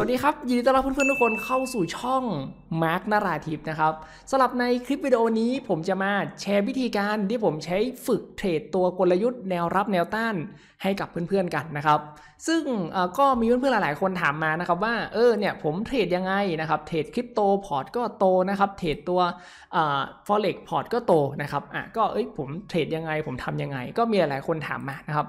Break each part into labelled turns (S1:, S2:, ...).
S1: สวัสดีครับยินดีต้อนรับเพื่อนๆทุกคนเข้าสู่ช่องมาร์กนาราทิพนะครับสำหรับในคลิปวิดีโอนี้ผมจะมาแชร์วิธีการที่ผมใช้ฝึกเทรดตัวกลยุทธ์แนวรับแนวต้านให้กับเพื่อนๆกันนะครับซึ่งก็มีเพื่อนๆหลายๆ คนถามมานะครับว่าเออเนี่ยผมเทรดยังไงนะครับเทรดคริปโตพอร์ตก็โตนะครับเทรดตัวฟอเร็กพอร์ตก็โตนะครับอ่ะก็เอ้ยผมเทรดยังไงผมทํำยังไงก็มีหลายๆคนถามมานะครับ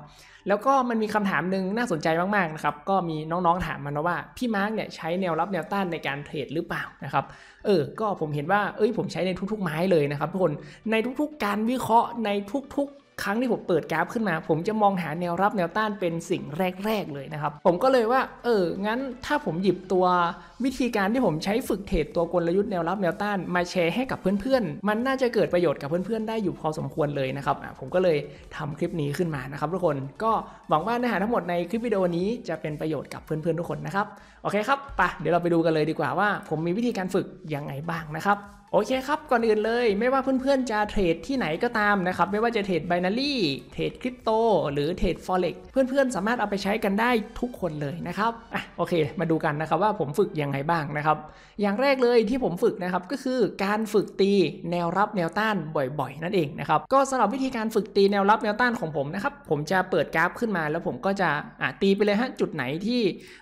S1: แล้วก็มันมีคำถามหนึ่งน่าสนใจมากๆ นะครับ ก็มีน้องๆ ถามมานะว่า พี่มาร์กเนี่ยใช้แนวรับแนวต้านในการเทรดหรือเปล่านะครับ เออ ก็ผมเห็นว่าเอ้ย ผมใช้ในทุกๆไม้เลยนะครับทุกคน ในทุกๆการวิเคราะห์ ในทุกๆครั้งที่ผมเปิดกราฟขึ้นมา ผมจะมองหาแนวรับแนวต้านเป็นสิ่งแรก ๆ เลยนะครับ ผมก็เลยว่า เออ งั้น ถ้าผมหยิบตัววิธีการที่ผมใช้ฝึกเทรดตัวกลยุทธ์แนวรับแนวต้านมาแชร์ให้กับเพื่อนๆ มันน่าจะเกิดประโยชน์กับเพื่อนๆ ได้อยู่พอสมควรเลยนะครับผมก็เลยทำคลิปนี้ขึ้นมา นะครับทุกคน ก็หวังว่าเนื้อหาทั้งหมดในคลิปวิดีโอนี้จะเป็นประโยชน์กับเพื่อน ๆ ทุกคนนะครับ โอเคครับ ไป เดี๋ยวเราไปดูกันเลยดีกว่าว่าผมมีวิธีการฝึกยังไงบ้างนะครับโอเคครับก่อนอื่นเลย ไม่ว่าเพื่อนๆจะ เทรดที่ไหนก็ตามนะครับไม่ว่าจะเทรดไบนารี่เทรดคริปโตหรือเทรดฟอเร็กเพื่อนๆสามารถเอาไปใช้กันได้ทุกคนเลยนะครับอ่ะโอเค มาดูกันนะครับว่าผมฝึกยังไงบ้างนะครับอย่างแรกเลยที่ผมฝึกนะครับก็คือการฝึกตีแนวรับแนวต้านบ่อยๆ นั่นเองนะครับก็สำหรับวิธีการฝึกตีแนวรับแนวต้านของผมนะครับผมจะเปิดกราฟขึ้นมาแล้วผมก็จะอ่ะตีไปเลยฮะจุดไหนที่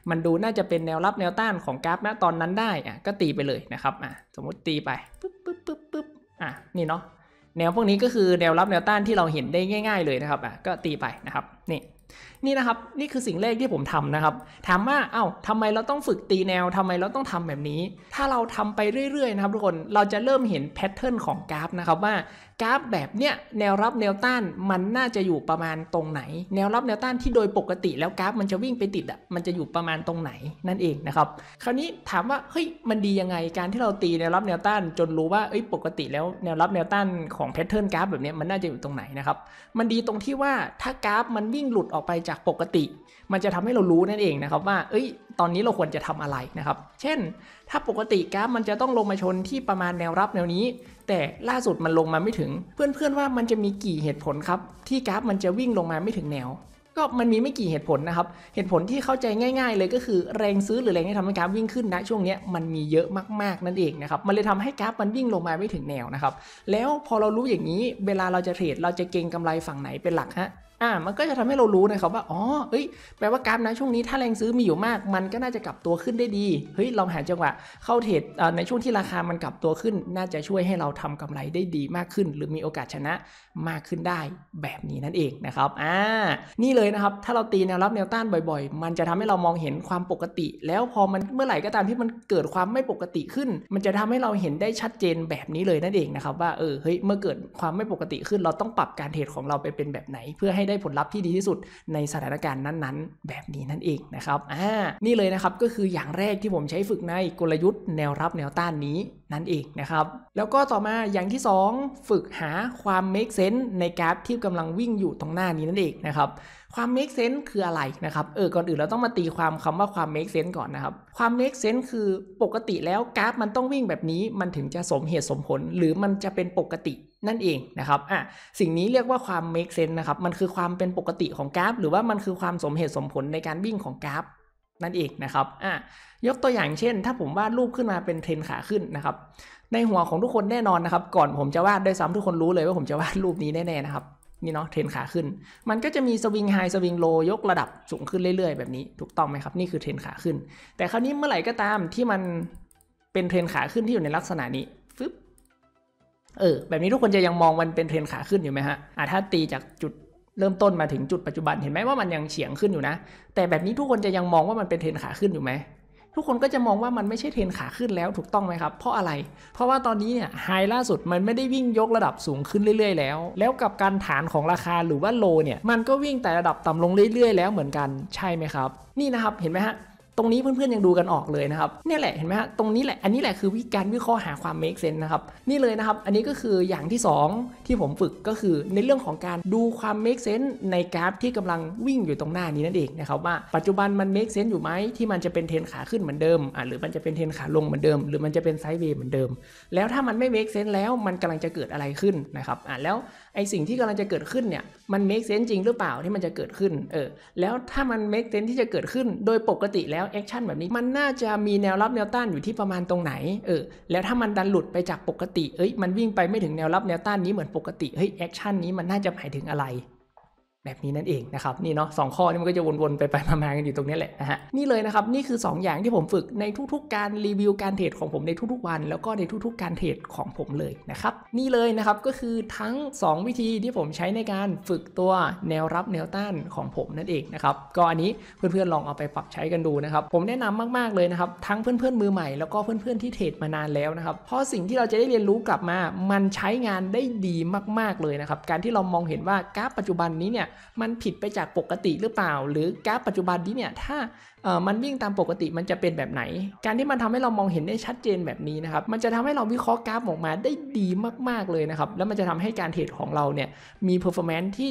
S1: มันดูน่าจะเป็นแนวรับแนวต้านของกราฟณตอนนั้นได้อ่ะก็ตีไปเลยนะครับอ่ะสมมติตีไปปึ๊บปึ๊บปึ๊บปึ๊บอ่ะนี่เนาะ แนวพวกนี้ก็คือแนวรับแนวต้านที่เราเห็นได้ง่ายๆเลยนะครับอ่ะก็ตีไปนะครับ นี่นี่นะครับนี่คือสิ่งแรกที่ผมทำนะครับ ถามว่าเอา้าทำไมเราต้องฝึกตีแนวทำไมเราต้องทำแบบนี้ ถ้าเราทำไปเรื่อยๆนะครับทุกคนเราจะเริ่มเห็นแพทเทิร์นของกราฟนะครับว่ากราฟแบบเนี้ยแนวรับแนวต้านมันน่าจะอยู่ประมาณตรงไหน แนวรับแนวต้านที่โดยปกติแล้วกราฟ มันจะวิ่งไปติดอ่ะมันจะอยู่ประมาณตรงไหนนั่นเองนะครับคราวนี้ถามว่าเฮ้ยมันดียังไงการที่เราตีแนวรับแนวต้าน จนรู้ว่าเอ้ยปกติแล้วแนวรับแนวต้านของแพทเทิร์นกราฟแบบเนี้ยมันน่าจะอยู่ตรงไหนนะครับมันดีตรงที่ว่าถ้ากราฟมันวิ่งหลุดออกไปจากปกติมันจะทำให้เรารู้นั่นเองนะครับ ว่า เอ้ย ตอนนี้เราควรจะทำอะไรนะครับ เช่น ถ้าปกติกราฟมันจะต้องลงมาชนที่ประมาณแนวรับแนวนี้ แต่ล่าสุดมันลงมาไม่ถึง เพื่อนๆว่ามันจะมีกี่เหตุผลครับที่กราฟมันจะวิ่งลงมาไม่ถึงแนว ก็มันมีไม่กี่เหตุผลนะครับเหตุผลที่เข้าใจง่าย ๆ เลยก็คือ แรงซื้อหรือแรงที่ทำให้กราฟวิ่งขึ้นนะช่วงนี้มันมีเยอะมากๆนั่นเองนะครับมันเลยทำให้กราฟมันวิ่งลงมาไม่ถึงแนวนะครับแล้วพอเรารู้อย่างนี้ เวลาเราจะเทรดเราจะเก็งกำไรฝั่งไหนเป็นหลักฮะอ่ามันก็จะทำให้เรารู้นะครับว่า อ๋อเฮ้ย แปลว่ากราฟนะช่วงนี้ ถ้าแรงซื้อมีอยู่มาก มันก็น่าจะกลับตัวขึ้นได้ดี เฮ้ยเราหาจังหวะเข้าเทรดในช่วงที่ราคามันกลับตัวขึ้นน่าจะช่วยให้เราทำกำไรได้ดีมากขึ้น หรือมีโอกาสชนะมากขึ้นได้แบบนี้นั่นเองนะครับ อ่า นี่เลยนะครับถ้าเราตีแนวรับแนวต้านบ่อยๆ มันจะทำให้เรามองเห็นความปกติ แล้วพอมันเมื่อไหร่ก็ตามที่มันเกิดความไม่ปกติขึ้น มันจะทำให้เราเห็นได้ชัดเจนแบบนี้เลยนั่นเองนะครับ ว่า เออ เฮ้ย เมื่อเกิดความไม่ปกติขึ้น เราต้องปรับการเทรดของเราไปเป็นแบบไหนเพื่อใหได้ผลลัพธ์ที่ดีที่สุดในสถานการณ์นั้นๆ แบบนี้นั่นเองนะครับ อ่า นี่เลยนะครับก็คืออย่างแรกที่ผมใช้ฝึกในกลยุทธ์แนวรับแนวต้านนี้นั่นเองนะครับ แล้วก็ต่อมาอย่างที่ 2 ฝึกหาความ make sense ในกราฟที่กำลังวิ่งอยู่ตรงหน้านี้นั่นเองนะครับ ความ make sense คืออะไรนะครับ เออ ก่อนอื่นเราต้องมาตีความคำว่าความ make sense ก่อนนะครับ ความ make sense คือปกติแล้วกราฟ มันต้องวิ่งแบบนี้ มันถึงจะสมเหตุสมผลหรือมันจะเป็นปกตินั่นเองนะครับ อ่ะ สิ่งนี้เรียกว่าความ make sense นะครับ มันคือความเป็นปกติของกราฟหรือว่ามันคือความสมเหตุสมผลในการวิ่งของกราฟนั่นเองนะครับ อ่ะ ยกตัวอย่างเช่น ถ้าผมวาดรูปขึ้นมาเป็นเทรนขาขึ้นนะครับ ในหัวของทุกคนแน่นอนนะครับ ก่อนผมจะวาดด้วยซ้ำทุกคนรู้เลยว่าผมจะวาดรูปนี้แน่ๆนะครับ นี่เนาะ เทรนขาขึ้น มันก็จะมีสวิงไฮสวิงโลยกระดับสูงขึ้นเรื่อย ๆแบบนี้ ถูกต้องไหมครับ นี่คือเทรนขาขึ้น แต่คราวนี้เมื่อไหร่ก็ตามที่มันเป็นเทรนขาขึ้นที่อยู่ในลักษณะนี้ ฟึบเออ แบบนี้ทุกคนจะยังมองมันเป็นเทรนขาขึ้นอยู่ไหมฮะ อ่ะ ถ้าตีจากจุดเริ่มต้นมาถึงจุดปัจจุบันเห็นไหมว่ามันยังเฉียงขึ้นอยู่นะ แต่แบบนี้ทุกคนจะยังมองว่ามันเป็นเทรนขาขึ้นอยู่ไหมทุกคนก็จะมองว่ามันไม่ใช่เทรนขาขึ้นแล้วถูกต้องไหมครับ เพราะอะไร เพราะว่าตอนนี้เนี่ยไฮล่าสุดมันไม่ได้วิ่งยกระดับสูงขึ้นเรื่อย ๆ แล้ว แล้วกับการฐานของราคาหรือว่าโลเนี่ยมันก็วิ่งแต่ระดับต่ำลงเรื่อยๆ แล้วเหมือนกันใช่ไหมครับ นี่นะครับเห็นไหมฮะตรงนี้เพื่อนๆยังดูกันออกเลยนะครับนี่แหละเห็นไหมฮะตรงนี้แหละอันนี้แหละคือวิธีการวิเคราะห์หาความ make sense นะครับนี่เลยนะครับอันนี้ก็คืออย่างที่2ที่ผมฝึกก็คือในเรื่องของการดูความ make sense ในกราฟที่กำลังวิ่งอยู่ตรงหน้านี้นั่นเองนะครับ ว่าปัจจุบันมัน make sense อยู่ไหมที่มันจะเป็นเทนขาขึ้นเหมือนเดิมอ่ะหรือมันจะเป็นเทนขาลงเหมือนเดิม หรือมันจะเป็นไซด์เวย์เหมือนเดิม แล้วถ้ามันไม่ make sense แล้วมันกำลังจะเกิดอะไรขึ้นนะครับอ่ะแล้วไอสิ่งที่กำลังจะเกิดขึ้นเนี่ยมัน make sense จริงหรือเปล่าที่มันจะเกิดขึ้นเออแล้วถ้ามัน make sense ที่จะเกิดขึ้นโดยปกติแล้วแอคชั่นแบบนี้มันน่าจะมีแนวรับแนวต้านอยู่ที่ประมาณตรงไหน เออ แล้วถ้ามันดันหลุดไปจากปกติเอ้ย มันวิ่งไปไม่ถึงแนวรับแนวต้านนี้เหมือนปกติ เฮ้ย แอคชั่นนี้มันน่าจะหมายถึงอะไรแบบนี้นั่นเองนะครับนี่เนาะสข้อนี่มันก็จะวนๆไปๆมาๆกันอยู่ตรงนี้แหละนะฮะนี่เลยนะครับนี่คือ 2 อย่างที่ผมฝึกในทุกๆ การรีวิวการเทรดของผมในทุกๆวัน แล้วก็ในทุกๆการเทรดของผมเลยนะครับนี่เลยนะครับก็คือทั้ง 2 วิธีที่ผมใช้ในการฝึกตัวแนวรับแนวต้านของผมนั่นเองนะครับก็อันนี้เพื่อนๆลองเอาไปปรับใช้กันดูนะครับผมแนะนำมากๆเลยนะครับทั้งเพื่อนๆมือใหม่แล้วก็เพื่อนๆที่เทรดมานานแล้วนะครับเพราะสิ่งที่เราจะได้เรียนรู้กลับมามันใช้งานได้ดีมากๆเลยนะครับการที่เรามองเห็นว่ากราฟปัจจุบันนี้เนี่ยมันผิดไปจากปกติหรือเปล่าหรือกราฟปัจจุบันนี้เนี่ยถ้ามันวิ่งตามปกติมันจะเป็นแบบไหนการที่มันทำให้เรามองเห็นได้ชัดเจนแบบนี้นะครับมันจะทำให้เราวิเคราะห์กราฟออกมาได้ดีมากๆเลยนะครับ แล้วมันจะทำให้การเทรดของเราเนี่ยมีเพอร์ฟอร์แมนซ์ที่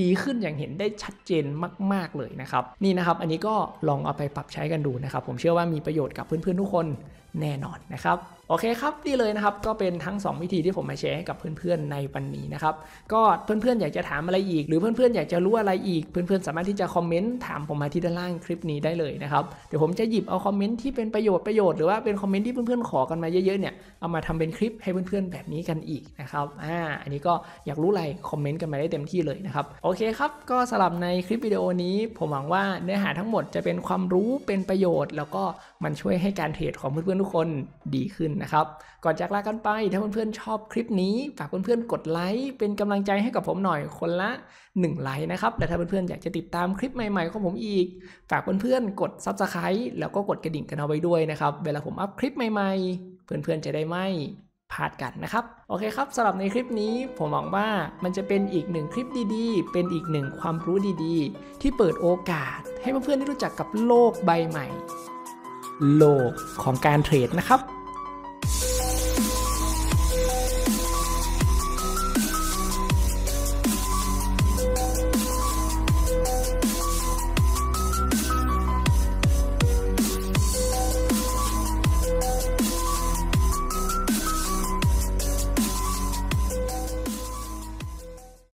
S1: ดีขึ้นอย่างเห็นได้ชัดเจนมากๆเลยนะครับนี่นะครับอันนี้ก็ลองเอาไปปรับใช้กันดูนะครับ ผมเชื่อว่ามีประโยชน์กับเพื่อนๆทุกคนแน่นอนนะครับโอเคครับนี่เลยนะครับก็เป็นทั้ง 2 วิธีที่ผมมาแชร์ให้กับเพื่อนๆ ในวันนี้นะครับก็เพื่อนๆอยากจะถามอะไรอีกหรือเพื่อนๆอยากจะรู้อะไรอีกเพื่อนๆ สามารถที่จะคอมเมนต์ถามผมมาที่ด้านล่างคลิปนี้ได้เลยนะครับเดี๋ยวผมจะหยิบเอาคอมเมนต์ที่เป็นประโยชน์ประโยชน์หรือว่าเป็นคอมเมนต์ที่เพื่อนๆ ขอกันมาเยอะๆเนี่ยเอามาทำเป็นคลิปให้เพื่อนๆ แบบนี้กันอีกนะครับอ่าอันนี้ก็อยากรู้อะไรคอมเมนต์กันมาได้เต็มที่เลยนะครับโอเคครับก็สำหรับในคลิปวิดีโอนี้ผมหวังว่าเนื้อหาทั้งหมดจะเป็นความรู้เป็นประโยชน์ แล้วก็มันช่วยให้การเทรดของเพื่อนอนๆทุกคนดีขึ้นนะครับ ก่อนจากลากันไป ถ้าเพื่อนๆชอบคลิปนี้ ฝากเพื่อนๆกดไลค์เป็น กำลังใจให้กับผมหน่อยคนละ1ไลค์นะครับและถ้าเพื่อนๆอยากจะติดตามคลิปใหม่ๆของผมอีก ฝากเพื่อนๆกดซับสไครต์แล้วก็กดกระดิ่งกันเอาไว้ด้วยนะครับเวลาผมอัพคลิปใหม่ๆ เพื่อนๆจะได้ไม่พลาดกันนะครับโอเคครับสำหรับในคลิปนี้ผมหวังว่ามันจะเป็นอีกหนึ่งคลิปดีๆเป็นอีกหนึ่งความรู้ดีๆ ที่เปิดโอกาสให้เพื่อนๆได้รู้จักกับโลกใบใหม่โลกของการเทรดนะครับ